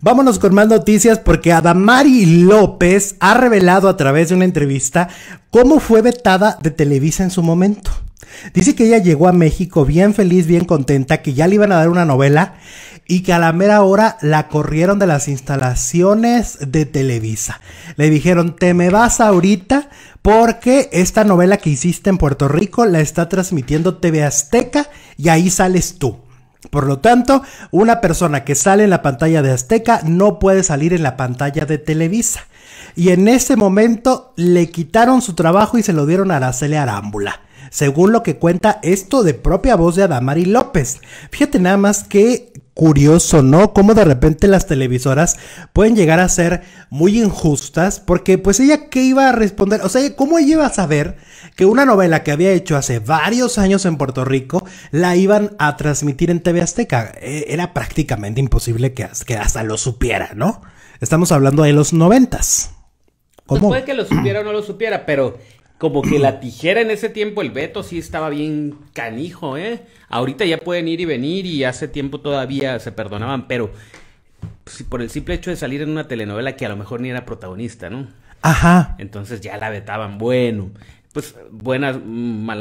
Vámonos con más noticias porque Adamari López ha revelado a través de una entrevista cómo fue vetada de Televisa en su momento. Dice que ella llegó a México bien feliz, bien contenta, que ya le iban a dar una novela y que a la mera hora la corrieron de las instalaciones de Televisa. Le dijeron, te me vas ahorita porque esta novela que hiciste en Puerto Rico la está transmitiendo TV Azteca y ahí sales tú. Por lo tanto, una persona que sale en la pantalla de Azteca no puede salir en la pantalla de Televisa. Y en ese momento le quitaron su trabajo y se lo dieron a Araceli Arámbula. Según lo que cuenta esto de propia voz de Adamari López. Fíjate nada más que curioso, ¿no? Cómo de repente las televisoras pueden llegar a ser muy injustas, porque pues ella qué iba a responder, o sea, ¿cómo ella iba a saber que una novela que había hecho hace varios años en Puerto Rico la iban a transmitir en TV Azteca? E, era prácticamente imposible que, que hasta lo supiera, ¿no? Estamos hablando de los noventas. Pues ¿Cómo? puede que lo supiera o no lo supiera, pero como que la tijera en ese tiempo, el veto sí estaba bien canijo, ¿eh? Ahorita ya pueden ir y venir y hace tiempo todavía se perdonaban, pero por el simple hecho de salir en una telenovela que a lo mejor ni era protagonista, ¿no? Ajá. Entonces ya la vetaban. Bueno, pues buena,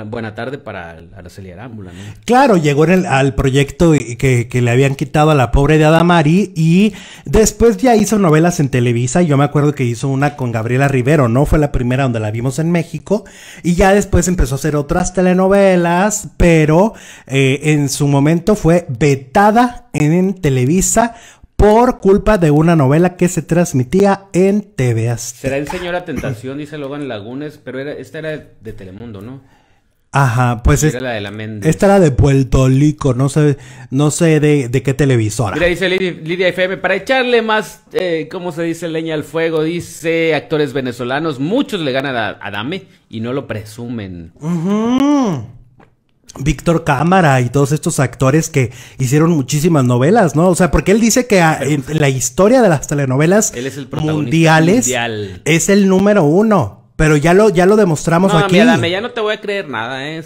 buena tarde para Araceli Arámbula, ¿no? Claro, llegó al proyecto que, que, le habían quitado a la pobre de Adamari y después ya hizo novelas en Televisa yo me acuerdo que hizo una con Gabriela Rivero, ¿no? Fue la primera donde la vimos en México y ya después empezó a hacer otras telenovelas, pero eh, en su momento fue vetada en Televisa por culpa de una novela que se transmitía en TV Será el señor tentación, dice Logan Lagunes, pero esta era de Telemundo, ¿no? Ajá, pues la de Esta era de Puerto Rico, no sé, no sé de, qué televisora. Mira, dice Lidia, FM, para echarle más, eh, ¿cómo se dice? Leña al fuego, dice actores venezolanos, muchos le ganan a, Dame y no lo presumen. Ajá. Víctor Cámara y todos estos actores que hicieron muchísimas novelas, ¿no? O sea, porque él dice que ah, la historia de las telenovelas mundiales mundial. es el número uno. Pero ya lo, ya lo demostramos aquí. Mira, dame, ya no te voy a creer nada, ¿eh?